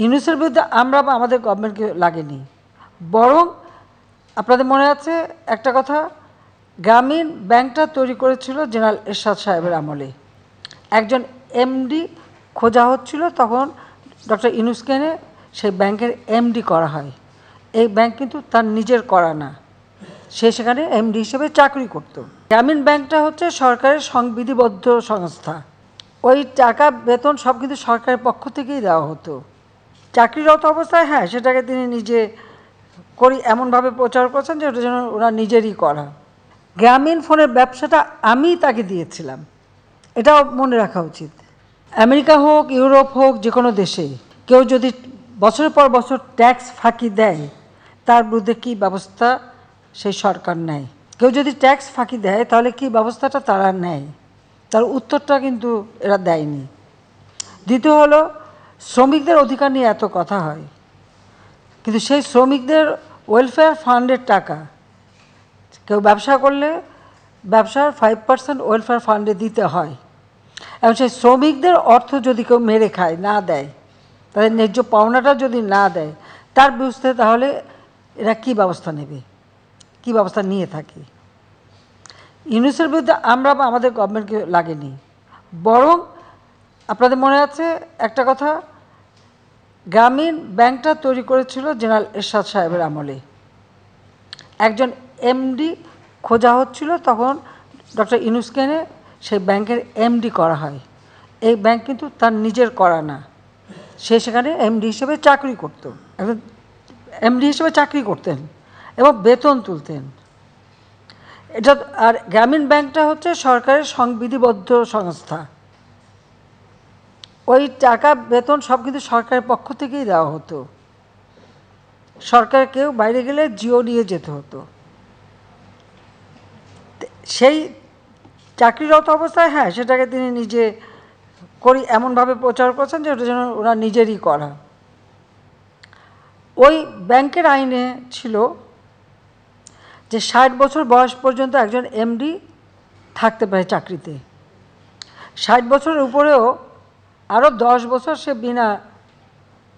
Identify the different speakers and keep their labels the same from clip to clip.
Speaker 1: ইউনিসের বিরুদ্ধে আমরা বা আমাদের গভর্নমেন্টকে লাগেনি বরং আপনাদের মনে আছে একটা কথা গ্রামীণ ব্যাংকটা তৈরি করেছিল জেনারেল এরশাদ সাহেবের আমলে একজন এমডি খোঁজা হচ্ছিল তখন ডক্টর ইউনুসকে সেই ব্যাংকের এমডি করা হয় এই ব্যাংক কিন্তু তার নিজের করা না সে সেখানে এমডি হিসেবে চাকরি করত গ্রামীণ ব্যাংকটা হচ্ছে সরকারের সংবিধিবদ্ধ সংস্থা ওই টাকা বেতন সব কিন্তু সরকারের পক্ষ থেকেই দেওয়া হতো চাকরিরত অবস্থায় হ্যাঁ সেটাকে তিনি নিজে করি এমনভাবে প্রচার করছেন যে ওটা যেন ওরা নিজেরই করা গ্রামীণ ফোনের ব্যবসাটা আমি তাকে দিয়েছিলাম এটাও মনে রাখা উচিত আমেরিকা হোক ইউরোপ হোক যে কোনো দেশে কেউ যদি বছরের পর বছর ট্যাক্স ফাঁকি দেয় তার বিরুদ্ধে কী ব্যবস্থা সেই সরকার নেয় কেউ যদি ট্যাক্স ফাঁকি দেয় তাহলে কি ব্যবস্থাটা তারা নেয় তার উত্তরটা কিন্তু এরা দেয়নি দ্বিতীয় হলো শ্রমিকদের অধিকার নিয়ে এত কথা হয় কিন্তু সেই শ্রমিকদের ওয়েলফেয়ার ফান্ডের টাকা কেউ ব্যবসা করলে ব্যবসার ফাইভ পার্সেন্ট ওয়েলফেয়ার ফান্ডে দিতে হয় এবং সেই শ্রমিকদের অর্থ যদি কেউ মেরে খায় না দেয় তাদের ন্যায্য পাওনাটা যদি না দেয় তার বিরুদ্ধে তাহলে এরা কি ব্যবস্থা নেবে কি ব্যবস্থা নিয়ে থাকে ইউনিসের বিরুদ্ধে আমরা বা আমাদের গভর্নমেন্টকে লাগেনি বরং আপনাদের মনে আছে একটা কথা গ্রামীণ ব্যাংকটা তৈরি করেছিল জেনারেল এরশাদ সাহেবের আমলে একজন এমডি খোঁজা হচ্ছিল তখন ডক্টর ইনুসকেনে সেই ব্যাংকের এমডি করা হয় এই ব্যাংক কিন্তু তার নিজের করা না সে সেখানে এমডি হিসেবে চাকরি করত একজন এমডি হিসেবে চাকরি করতেন এবং বেতন তুলতেন এটা আর গ্রামীণ ব্যাংকটা হচ্ছে সরকারের সংবিধিবদ্ধ সংস্থা ওই টাকা বেতন সব কিন্তু সরকারের পক্ষ থেকেই দেওয়া হতো সরকার কেউ বাইরে গেলে জিও নিয়ে যেতে হতো সেই চাকরিরত অবস্থায় হ্যাঁ সেটাকে তিনি নিজে করি এমনভাবে প্রচার করছেন যে ওটা যেন ওরা নিজেরই করা ওই ব্যাংকের আইনে ছিল যে ষাট বছর বয়স পর্যন্ত একজন এমডি থাকতে পারে চাকরিতে ষাট বছরের উপরেও আরও দশ বছর সে বিনা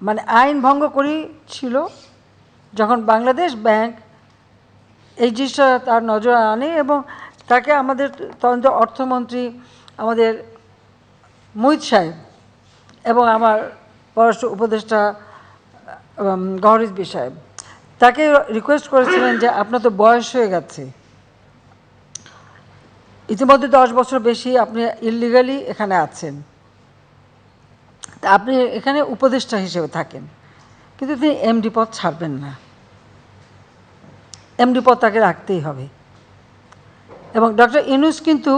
Speaker 1: মানে আইন ভঙ্গ করেই ছিল যখন বাংলাদেশ ব্যাংক এই জিনিসটা তার নজর আনে এবং তাকে আমাদের তদন্ত অর্থমন্ত্রী আমাদের মুহিত সাহেব এবং আমার পররাষ্ট্র উপদেষ্টা গহরিজবি সাহেব তাকে রিকোয়েস্ট করেছিলেন যে আপনার তো বয়স হয়ে গেছে ইতিমধ্যে দশ বছর বেশি আপনি ইলিগালি এখানে আছেন তা আপনি এখানে উপদেষ্টা হিসেবে থাকেন কিন্তু তিনি এমডি পদ ছাড়বেন না এমডি পদ তাকে রাখতেই হবে এবং ডক্টর ইনুস কিন্তু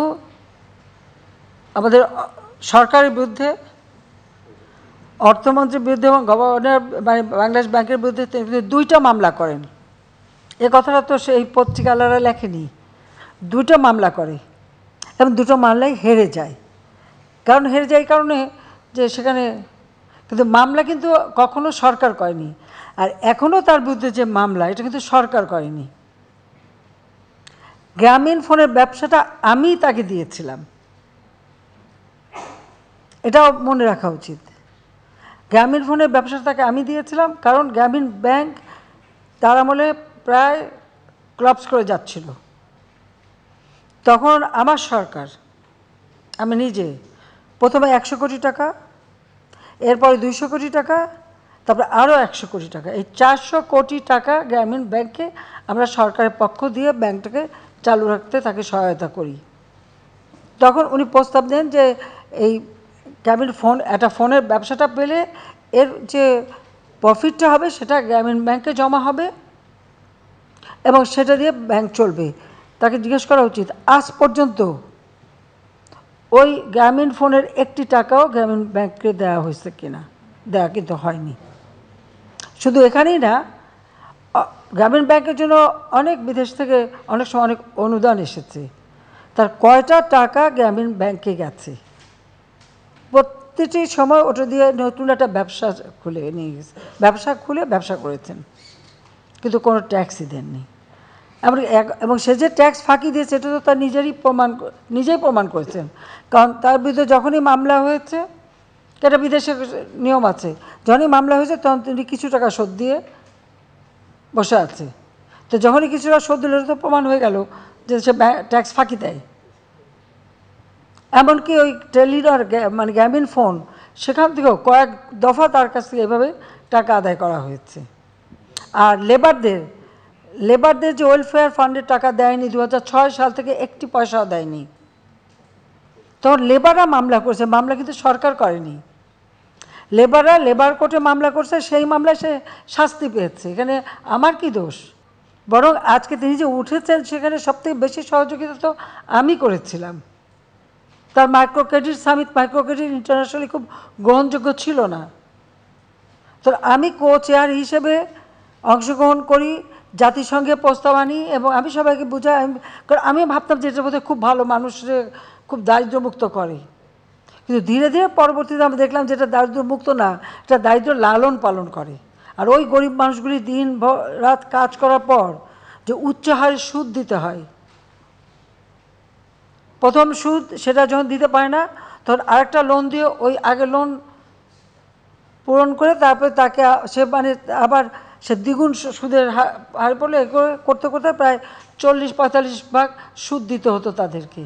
Speaker 1: আমাদের সরকারের বিরুদ্ধে অর্থমন্ত্রীর বিরুদ্ধে এবং গভর্নর মানে বাংলাদেশ ব্যাংকের বিরুদ্ধে তিনি দুইটা মামলা করেন এ কথাটা তো সেই পত্রিকালারা লেখেনি দুটো মামলা করে এবং দুটো মামলায় হেরে যায় কারণ হেরে যায় কারণে যে সেখানে কিন্তু মামলা কিন্তু কখনো সরকার করেনি আর এখনও তার বিরুদ্ধে যে মামলা এটা কিন্তু সরকার করেনি গ্রামীণ ফোনের ব্যবসাটা আমি তাকে দিয়েছিলাম এটাও মনে রাখা উচিত গ্রামীণ ফোনের ব্যবসাটা তাকে আমি দিয়েছিলাম কারণ গ্রামীণ ব্যাংক তার আমলে প্রায় ক্লাবস করে যাচ্ছিল তখন আমার সরকার আমি নিজে প্রথমে একশো কোটি টাকা এরপরে দুইশো কোটি টাকা তারপরে আরও একশো কোটি টাকা এই চারশো কোটি টাকা গ্রামীণ ব্যাংকে আমরা সরকারের পক্ষ দিয়ে ব্যাংকটাকে চালু রাখতে তাকে সহায়তা করি তখন উনি প্রস্তাব দেন যে এই গ্রামীণ ফোন একটা ফোনের ব্যবসাটা পেলে এর যে প্রফিটটা হবে সেটা গ্রামীণ ব্যাংকে জমা হবে এবং সেটা দিয়ে ব্যাংক চলবে তাকে জিজ্ঞেস করা উচিত আজ পর্যন্ত ওই গ্রামীণ ফোনের একটি টাকাও গ্রামীণ ব্যাংকে দেওয়া হয়েছে কিনা দেওয়া কিন্তু হয়নি শুধু এখানেই না গ্রামীণ ব্যাংকের জন্য অনেক বিদেশ থেকে অনেক সময় অনেক অনুদান এসেছে তার কয়টা টাকা গ্রামীণ ব্যাংকে গেছে প্রতিটি সময় ওটা দিয়ে নতুন একটা ব্যবসা খুলে নিয়ে গেছে ব্যবসা খুলে ব্যবসা করেছেন কিন্তু কোনো ট্যাক্সই দেননি এবং এবং সে যে ট্যাক্স ফাঁকি দিয়ে সেটা তো তার নিজেরই প্রমাণ নিজেই প্রমাণ করেছেন কারণ তার বিরুদ্ধে যখনই মামলা হয়েছে এটা বিদেশে নিয়ম আছে যখনই মামলা হয়েছে তখন তিনি কিছু টাকা শোধ দিয়ে বসে আছে তো যখনই কিছু টাকা শোধ দিল তো প্রমাণ হয়ে গেল যে সে ট্যাক্স ফাঁকি দেয় এমনকি ওই টেলিডার মানে গ্যামিন ফোন সেখান থেকেও কয়েক দফা তার কাছ থেকে এভাবে টাকা আদায় করা হয়েছে আর লেবারদের লেবারদের যে ওয়েলফেয়ার ফান্ডের টাকা দেয়নি দু সাল থেকে একটি পয়সাও দেয়নি তখন লেবাররা মামলা করছে মামলা কিন্তু সরকার করেনি লেবাররা লেবার কোর্টে মামলা করছে সেই মামলায় সে শাস্তি পেয়েছে এখানে আমার কি দোষ বরং আজকে তিনি যে উঠেছেন সেখানে সবথেকে বেশি সহযোগিতা তো আমি করেছিলাম তার micro credit summit micro credit internationally খুব গ্রহণযোগ্য ছিল না তো আমি কো চেয়ার হিসেবে অংশগ্রহণ করি জাতিসংঘে প্রস্তাব আনি এবং আমি সবাইকে বুঝাই আমি কারণ আমি ভাবতাম যে এটা বোধহয় খুব ভালো মানুষের খুব দারিদ্রমুক্ত করে কিন্তু ধীরে ধীরে পরবর্তীতে আমি দেখলাম যে এটা দারিদ্রমুক্ত না এটা দারিদ্র লালন পালন করে আর ওই গরিব মানুষগুলি দিন রাত কাজ করার পর যে উচ্চ হারে সুদ দিতে হয় প্রথম সুদ সেটা যখন দিতে পারে না তখন আরেকটা লোন দিয়ে ওই আগে লোন পূরণ করে তারপরে তাকে সে মানে আবার সে দ্বিগুণ সুদের হার হার পড়লে করতে করতে প্রায় চল্লিশ পঁয়তাল্লিশ ভাগ সুদ দিতে হতো তাদেরকে